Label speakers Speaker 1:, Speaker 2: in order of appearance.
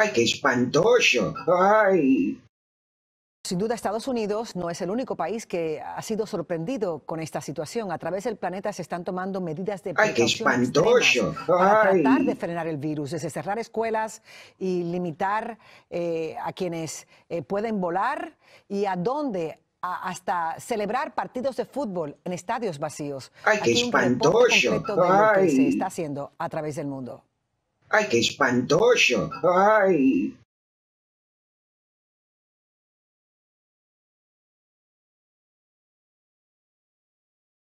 Speaker 1: ¡Ay, qué espantoso!
Speaker 2: ¡Ay! Sin duda, Estados Unidos no es el único país que ha sido sorprendido con esta situación. A través del planeta se están tomando medidas de precaución para tratar de frenar el virus, desde cerrar escuelas y limitar eh, a quienes eh, pueden volar y a dónde hasta celebrar partidos de fútbol en estadios vacíos. ¡Ay, qué espantoso! Un lo que se está haciendo a través del mundo.
Speaker 3: ¡Ay, qué espantoso! ¡Ay!